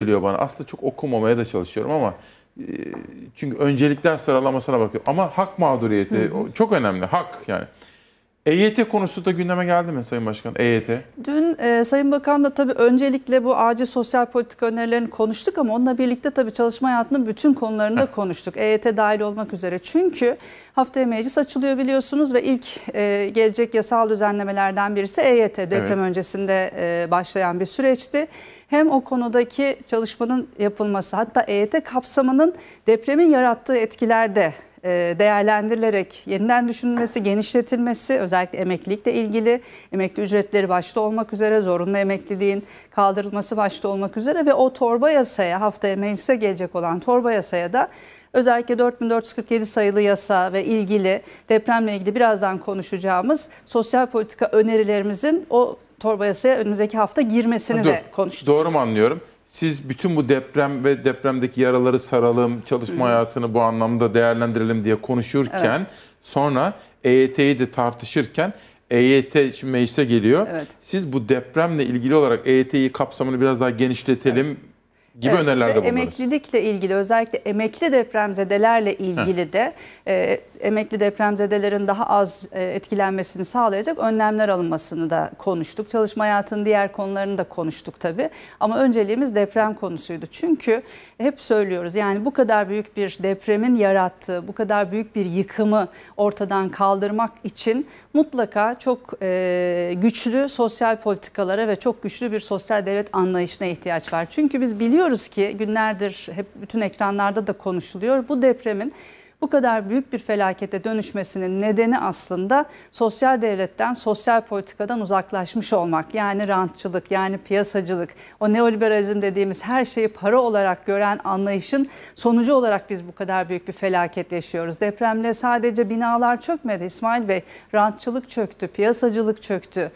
geliyor bana. Aslında çok okumamaya da çalışıyorum ama e, çünkü öncelikler sıralamasına bakıyorum. Ama hak mağduriyeti hı hı. çok önemli. Hak yani. EYT konusu da gündeme geldi mi Sayın Başkan? EYT. Dün e, Sayın Bakan da tabii öncelikle bu acil sosyal politika önerilerini konuştuk ama onunla birlikte tabii çalışma hayatının bütün konularını da konuştuk. EYT dahil olmak üzere. Çünkü haftaya meclis açılıyor biliyorsunuz ve ilk e, gelecek yasal düzenlemelerden birisi EYT. Deprem evet. öncesinde e, başlayan bir süreçti hem o konudaki çalışmanın yapılması hatta EYT kapsamının depremin yarattığı etkilerde e, değerlendirilerek yeniden düşünülmesi, genişletilmesi özellikle emeklilikle ilgili emekli ücretleri başta olmak üzere zorunlu emekliliğin kaldırılması başta olmak üzere ve o torba yasaya haftaya meclise gelecek olan torba yasaya da özellikle 4447 sayılı yasa ve ilgili depremle ilgili birazdan konuşacağımız sosyal politika önerilerimizin o torba yasaya önümüzdeki hafta girmesini ha, Dur, de konuştuk. Doğru mu anlıyorum? Siz bütün bu deprem ve depremdeki yaraları saralım, çalışma hayatını bu anlamda değerlendirelim diye konuşurken evet. sonra EYT'yi de tartışırken EYT şimdi meclise geliyor. Evet. Siz bu depremle ilgili olarak EYT'yi kapsamını biraz daha genişletelim. Evet gibi evet, önerilerde bulunuruz. Emeklilikle ilgili özellikle emekli depremzedelerle ilgili Heh. de e, emekli depremzedelerin daha az e, etkilenmesini sağlayacak önlemler alınmasını da konuştuk. Çalışma hayatının diğer konularını da konuştuk tabii. Ama önceliğimiz deprem konusuydu. Çünkü hep söylüyoruz yani bu kadar büyük bir depremin yarattığı, bu kadar büyük bir yıkımı ortadan kaldırmak için mutlaka çok e, güçlü sosyal politikalara ve çok güçlü bir sosyal devlet anlayışına ihtiyaç var. Çünkü biz biliyoruz biliyoruz ki günlerdir hep bütün ekranlarda da konuşuluyor. Bu depremin bu kadar büyük bir felakete dönüşmesinin nedeni aslında sosyal devletten, sosyal politikadan uzaklaşmış olmak. Yani rantçılık, yani piyasacılık, o neoliberalizm dediğimiz her şeyi para olarak gören anlayışın sonucu olarak biz bu kadar büyük bir felaket yaşıyoruz. Depremle sadece binalar çökmedi İsmail Bey, rantçılık çöktü, piyasacılık çöktü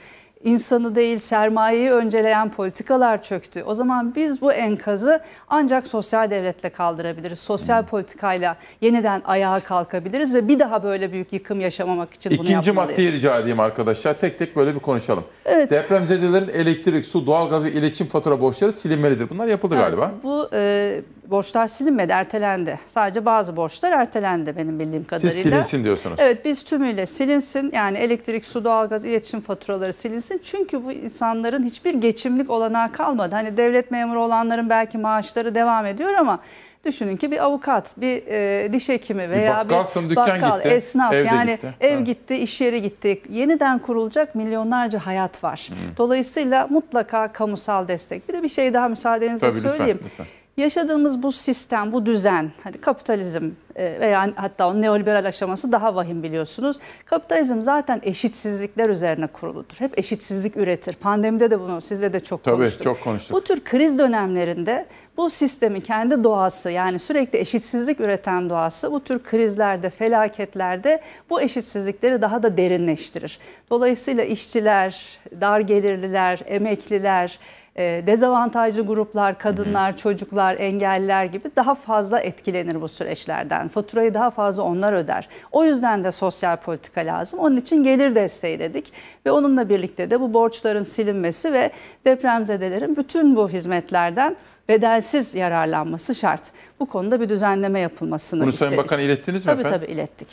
insanı değil sermayeyi önceleyen politikalar çöktü. O zaman biz bu enkazı ancak sosyal devletle kaldırabiliriz. Sosyal hmm. politikayla yeniden ayağa kalkabiliriz ve bir daha böyle büyük yıkım yaşamamak için İkinci bunu yapmalıyız. İkinci maddeyi rica edeyim arkadaşlar. Tek tek böyle bir konuşalım. Evet. Depremzedelerin elektrik, su, doğalgaz ve iletişim fatura borçları silinmelidir. Bunlar yapıldı evet, galiba. Bu e, borçlar silinmedi, ertelendi. Sadece bazı borçlar ertelendi benim bildiğim kadarıyla. Siz silinsin diyorsunuz. Evet biz tümüyle silinsin. Yani elektrik, su, doğalgaz, iletişim faturaları silinsin. Çünkü bu insanların hiçbir geçimlik olanağı kalmadı. Hani devlet memuru olanların belki maaşları devam ediyor ama Düşünün ki bir avukat, bir e, diş hekimi veya bir bakkal, bir bakkal gitti, esnaf yani gitti. ev evet. gitti, iş yeri gitti. Yeniden kurulacak milyonlarca hayat var. Hı. Dolayısıyla mutlaka kamusal destek. Bir de bir şey daha müsaadenizle Tabii, söyleyeyim. Lütfen, lütfen yaşadığımız bu sistem, bu düzen, hadi kapitalizm e, veya hatta o neoliberal aşaması daha vahim biliyorsunuz. Kapitalizm zaten eşitsizlikler üzerine kuruludur. Hep eşitsizlik üretir. Pandemide de bunu sizle de çok Tabii, konuştuk. çok konuştuk. Bu tür kriz dönemlerinde bu sistemin kendi doğası yani sürekli eşitsizlik üreten doğası bu tür krizlerde, felaketlerde bu eşitsizlikleri daha da derinleştirir. Dolayısıyla işçiler, dar gelirliler, emekliler, ee, dezavantajlı gruplar, kadınlar, çocuklar, engelliler gibi daha fazla etkilenir bu süreçlerden. Faturayı daha fazla onlar öder. O yüzden de sosyal politika lazım. Onun için gelir desteği dedik ve onunla birlikte de bu borçların silinmesi ve depremzedelerin bütün bu hizmetlerden bedelsiz yararlanması şart. Bu konuda bir düzenleme yapılmasını Bunu istedik. Sayın Bakan ilettiniz mi tabii, efendim? Tabii ilettik.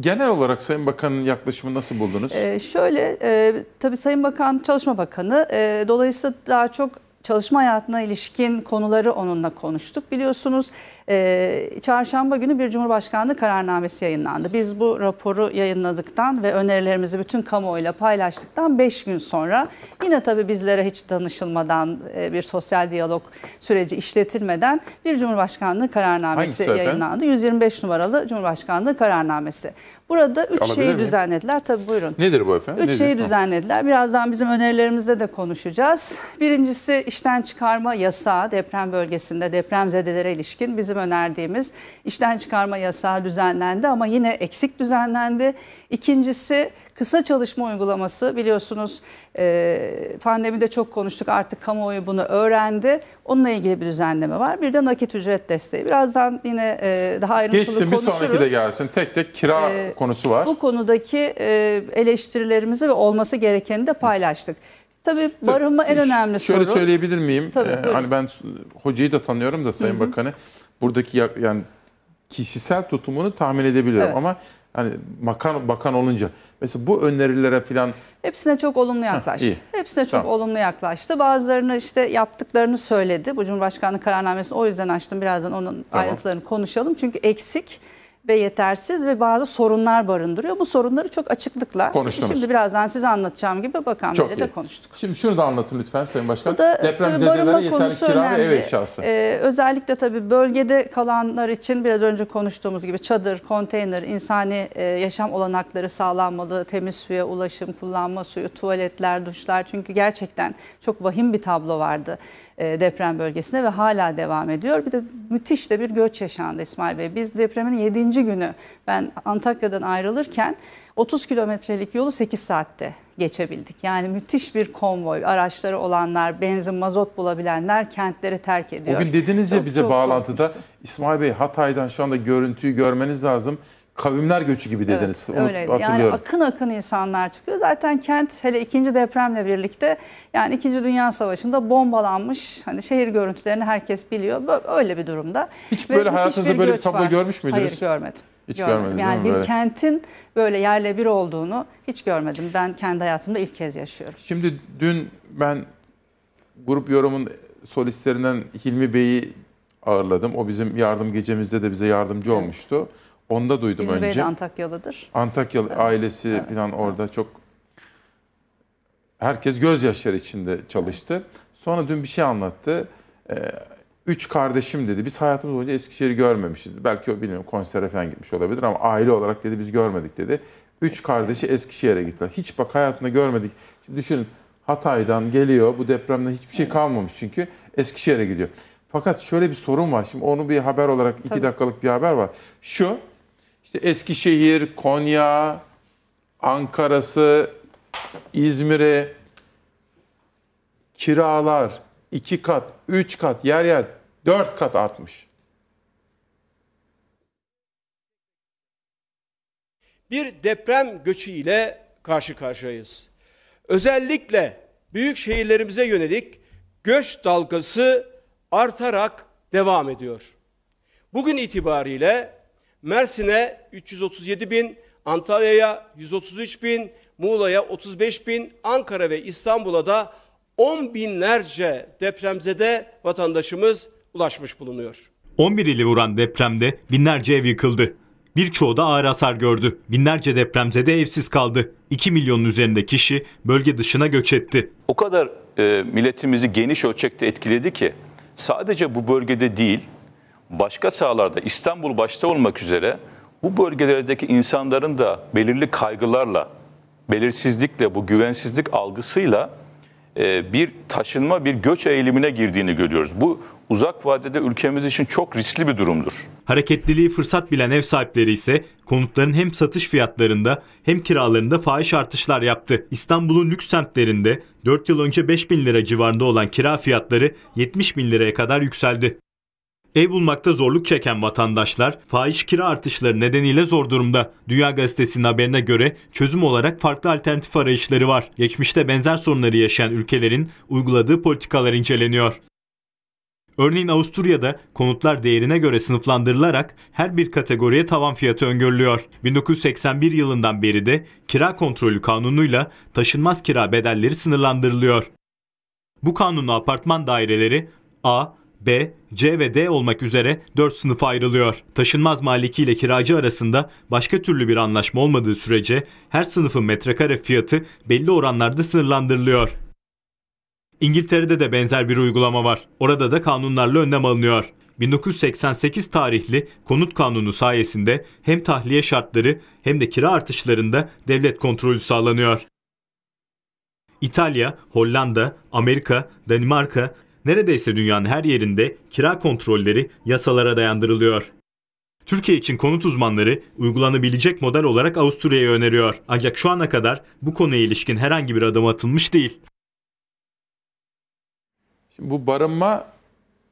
Genel olarak Sayın Bakan'ın yaklaşımı nasıl buldunuz? Ee, şöyle, e, tabii Sayın Bakan Çalışma Bakanı. E, dolayısıyla daha çok çalışma hayatına ilişkin konuları onunla konuştuk. Biliyorsunuz ee, çarşamba günü bir Cumhurbaşkanlığı kararnamesi yayınlandı. Biz bu raporu yayınladıktan ve önerilerimizi bütün kamuoyuyla paylaştıktan 5 gün sonra yine tabii bizlere hiç danışılmadan e, bir sosyal diyalog süreci işletilmeden bir Cumhurbaşkanlığı kararnamesi yayınlandı. 125 numaralı Cumhurbaşkanlığı kararnamesi. Burada 3 şeyi miyim? düzenlediler. Tabii buyurun. Nedir bu efendim? 3 şeyi düzenlediler. Birazdan bizim önerilerimizde de konuşacağız. Birincisi işten çıkarma yasağı deprem bölgesinde deprem depremzedelere ilişkin bizim önerdiğimiz işten çıkarma yasağı düzenlendi ama yine eksik düzenlendi. İkincisi kısa çalışma uygulaması biliyorsunuz e, pandemide çok konuştuk artık kamuoyu bunu öğrendi. Onunla ilgili bir düzenleme var. Bir de nakit ücret desteği. Birazdan yine e, daha ayrıntılı Geçsin, konuşuruz. Geçsin bir sonraki de gelsin. Tek tek kira e, konusu var. Bu konudaki e, eleştirilerimizi ve olması gerekeni de paylaştık. Tabii barınma Dur, en önemli şöyle soru. Şöyle söyleyebilir miyim? Tabii, ee, hani ben hocayı da tanıyorum da Sayın Hı-hı. Bakanı buradaki yani kişisel tutumunu tahmin edebiliyorum evet. ama hani bakan bakan olunca mesela bu önerilere filan hepsine çok olumlu yaklaştı. Heh, Hepsine çok tamam. olumlu yaklaştı. Bazılarını işte yaptıklarını söyledi. Bu Cumhurbaşkanlığı kararnamesini o yüzden açtım. Birazdan onun tamam. ayrıntılarını konuşalım. Çünkü eksik ve yetersiz ve bazı sorunlar barındırıyor. Bu sorunları çok açıklıkla Konuştunuz. şimdi birazdan size anlatacağım gibi bakan çok iyi. de konuştuk. Şimdi şunu da anlatın lütfen Sayın Başkan. Bu da Deprem barınma konusu kira önemli. Ve ev eşyası. Ee, özellikle tabii bölgede kalanlar için biraz önce konuştuğumuz gibi çadır, konteyner, insani e, yaşam olanakları sağlanmalı. Temiz suya ulaşım, kullanma suyu, tuvaletler, duşlar. Çünkü gerçekten çok vahim bir tablo vardı e, deprem bölgesinde ve hala devam ediyor. Bir de müthiş de bir göç yaşandı İsmail Bey. Biz depremin 7 birinci günü ben Antakya'dan ayrılırken 30 kilometrelik yolu 8 saatte geçebildik. Yani müthiş bir konvoy, araçları olanlar, benzin, mazot bulabilenler kentleri terk ediyor. O gün dediniz ya bize bağlantıda korkmuştu. İsmail Bey Hatay'dan şu anda görüntüyü görmeniz lazım kavimler göçü gibi dediniz. Evet, öyleydi. Yani akın akın insanlar çıkıyor. Zaten kent hele ikinci depremle birlikte yani ikinci Dünya Savaşı'nda bombalanmış hani şehir görüntülerini herkes biliyor. Böyle, öyle bir durumda. Hiç Ve böyle hayatınızda bir böyle bir tablo var. görmüş müydünüz? Hayır görmedim. Hiç görmedim. yani bir böyle. kentin böyle yerle bir olduğunu hiç görmedim. Ben kendi hayatımda ilk kez yaşıyorum. Şimdi dün ben grup yorumun solistlerinden Hilmi Bey'i ağırladım. O bizim yardım gecemizde de bize yardımcı evet. olmuştu. Onda duydum Hilmi önce. Bey de Antakyalıdır. Antakyalı evet, ailesi evet, falan orada çok herkes gözyaşları içinde çalıştı. Sonra dün bir şey anlattı. Ee, üç kardeşim dedi. Biz hayatımız boyunca Eskişehir'i görmemişiz. Belki o bilmiyorum konsere falan gitmiş olabilir ama aile olarak dedi biz görmedik dedi. Üç Eskişehir. kardeşi Eskişehir'e gittiler. Hiç bak hayatında görmedik. Şimdi düşünün Hatay'dan geliyor. Bu depremde hiçbir şey kalmamış çünkü. Eskişehir'e gidiyor. Fakat şöyle bir sorun var. Şimdi onu bir haber olarak iki Tabii. dakikalık bir haber var. Şu işte Eskişehir, Konya, Ankara'sı, İzmir'e kiralar iki kat, üç kat, yer yer dört kat artmış. Bir deprem göçü ile karşı karşıyayız. Özellikle büyük şehirlerimize yönelik göç dalgası artarak devam ediyor. Bugün itibariyle Mersin'e 337 bin, Antalya'ya 133 bin, Muğla'ya 35 bin, Ankara ve İstanbul'a da 10 binlerce depremzede vatandaşımız ulaşmış bulunuyor. 11 ili vuran depremde binlerce ev yıkıldı. Birçoğu da ağır hasar gördü. Binlerce depremzede evsiz kaldı. 2 milyonun üzerinde kişi bölge dışına göç etti. O kadar e, milletimizi geniş ölçekte etkiledi ki sadece bu bölgede değil başka sahalarda İstanbul başta olmak üzere bu bölgelerdeki insanların da belirli kaygılarla, belirsizlikle, bu güvensizlik algısıyla e, bir taşınma, bir göç eğilimine girdiğini görüyoruz. Bu uzak vadede ülkemiz için çok riskli bir durumdur. Hareketliliği fırsat bilen ev sahipleri ise konutların hem satış fiyatlarında hem kiralarında fahiş artışlar yaptı. İstanbul'un lüks semtlerinde 4 yıl önce 5 bin lira civarında olan kira fiyatları 70 bin liraya kadar yükseldi. Ev bulmakta zorluk çeken vatandaşlar faiz kira artışları nedeniyle zor durumda. Dünya Gazetesi'nin haberine göre çözüm olarak farklı alternatif arayışları var. Geçmişte benzer sorunları yaşayan ülkelerin uyguladığı politikalar inceleniyor. Örneğin Avusturya'da konutlar değerine göre sınıflandırılarak her bir kategoriye tavan fiyatı öngörülüyor. 1981 yılından beri de kira kontrolü kanunuyla taşınmaz kira bedelleri sınırlandırılıyor. Bu kanunla apartman daireleri A, B, C ve D olmak üzere 4 sınıfa ayrılıyor. Taşınmaz maliki ile kiracı arasında başka türlü bir anlaşma olmadığı sürece her sınıfın metrekare fiyatı belli oranlarda sınırlandırılıyor. İngiltere'de de benzer bir uygulama var. Orada da kanunlarla önlem alınıyor. 1988 tarihli konut kanunu sayesinde hem tahliye şartları hem de kira artışlarında devlet kontrolü sağlanıyor. İtalya, Hollanda, Amerika, Danimarka, neredeyse dünyanın her yerinde kira kontrolleri yasalara dayandırılıyor. Türkiye için konut uzmanları uygulanabilecek model olarak Avusturya'yı öneriyor. Ancak şu ana kadar bu konuya ilişkin herhangi bir adım atılmış değil. Şimdi bu barınma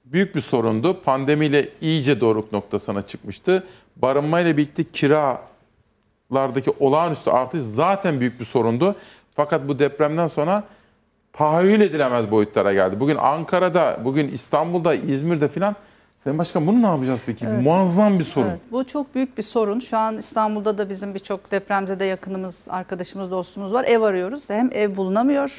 büyük bir sorundu. Pandemiyle iyice doruk noktasına çıkmıştı. Barınmayla birlikte kiralardaki olağanüstü artış zaten büyük bir sorundu. Fakat bu depremden sonra tahayyül edilemez boyutlara geldi. Bugün Ankara'da, bugün İstanbul'da, İzmir'de filan Sayın Başkan bunu ne yapacağız peki? Evet. Muazzam bir sorun. Evet, bu çok büyük bir sorun. Şu an İstanbul'da da bizim birçok depremzede yakınımız, arkadaşımız, dostumuz var. Ev arıyoruz. Hem ev bulunamıyor